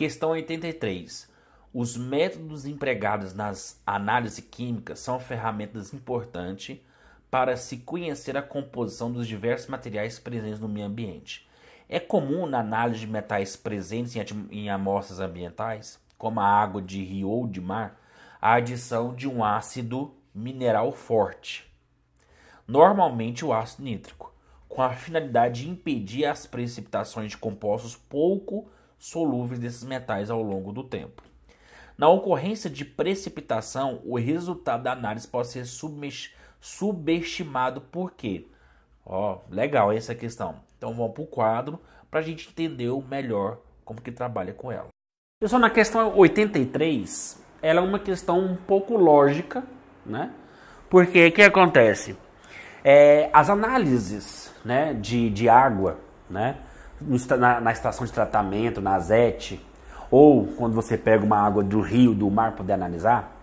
Questão 83. Os métodos empregados nas análises químicas são ferramentas importantes para se conhecer a composição dos diversos materiais presentes no meio ambiente. É comum na análise de metais presentes em amostras ambientais, como a água de rio ou de mar, a adição de um ácido mineral forte, normalmente o ácido nítrico, com a finalidade de impedir as precipitações de compostos pouco solúveis desses metais ao longo do tempo. Na ocorrência de precipitação, o resultado da análise pode ser subestimado porque, ó, legal essa questão. Então vamos para o quadro para a gente entender melhor como que trabalha com ela. Pessoal, na questão 83, ela é uma questão um pouco lógica, né? Porque o que acontece? É, as análises né, de, de água, né? na, estação de tratamento, na ZET, ou quando você pega uma água do rio, do mar, poder analisar,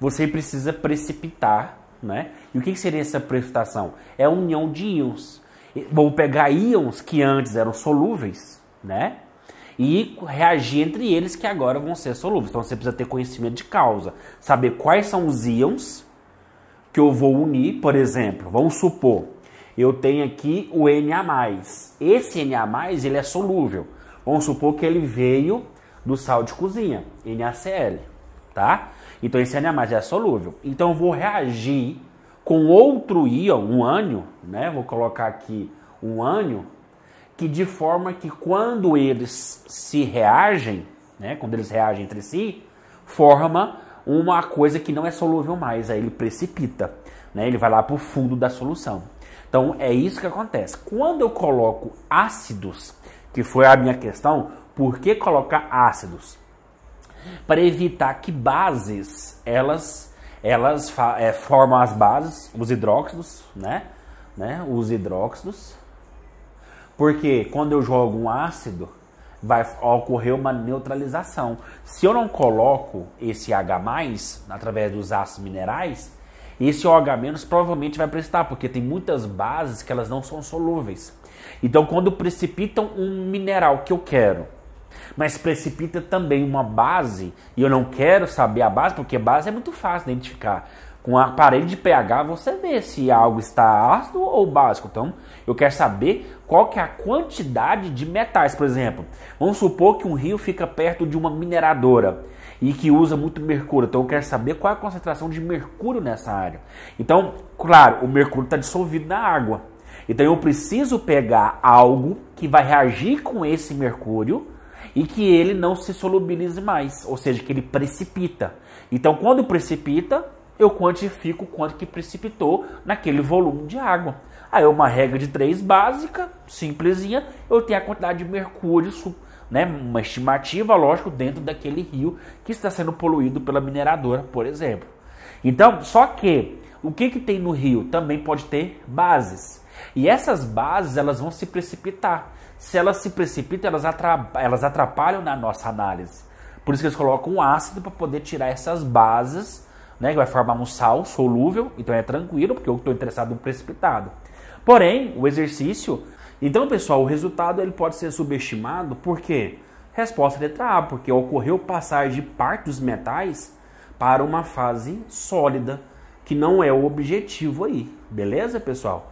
você precisa precipitar, né? E o que, que seria essa precipitação? É a união de íons. Vou pegar íons que antes eram solúveis, né? E reagir entre eles que agora vão ser solúveis. Então você precisa ter conhecimento de causa, saber quais são os íons que eu vou unir, por exemplo, vamos supor eu tenho aqui o Na+. Esse Na+, ele é solúvel. Vamos supor que ele veio do sal de cozinha, NaCl, tá? Então esse Na+, é solúvel. Então eu vou reagir com outro íon, um ânion, né? Vou colocar aqui um ânion, que de forma que quando eles se reagem, né? Quando eles reagem entre si, forma uma coisa que não é solúvel mais, aí ele precipita, né? Ele vai lá para o fundo da solução. Então é isso que acontece. Quando eu coloco ácidos, que foi a minha questão, por que colocar ácidos? Para evitar que bases, elas, elas é, formam as bases, os hidróxidos, né? né? Os hidróxidos. Porque quando eu jogo um ácido, vai ocorrer uma neutralização. Se eu não coloco esse H+, através dos ácidos minerais, esse OH- provavelmente vai prestar, porque tem muitas bases que elas não são solúveis. Então, quando precipitam um mineral que eu quero, mas precipita também uma base, e eu não quero saber a base, porque base é muito fácil identificar com um aparelho de pH você vê se algo está ácido ou básico. Então, eu quero saber qual que é a quantidade de metais, por exemplo. Vamos supor que um rio fica perto de uma mineradora e que usa muito mercúrio. Então, eu quero saber qual é a concentração de mercúrio nessa área. Então, claro, o mercúrio está dissolvido na água. Então, eu preciso pegar algo que vai reagir com esse mercúrio e que ele não se solubilize mais, ou seja, que ele precipita. Então, quando precipita, eu quantifico quanto que precipitou naquele volume de água. Aí uma regra de três básica, simplesinha, eu tenho a quantidade de mercúrio, né, uma estimativa, lógico, dentro daquele rio que está sendo poluído pela mineradora, por exemplo. Então, só que o que, que tem no rio também pode ter bases. E essas bases elas vão se precipitar. Se elas se precipitam, elas, atrapalham, elas atrapalham na nossa análise. Por isso que eles colocam um ácido para poder tirar essas bases né, que vai formar um sal solúvel, então é tranquilo, porque eu estou interessado no precipitado. Porém, o exercício, então pessoal, o resultado ele pode ser subestimado porque resposta letra A, porque ocorreu passagem de parte dos metais para uma fase sólida, que não é o objetivo aí, beleza, pessoal?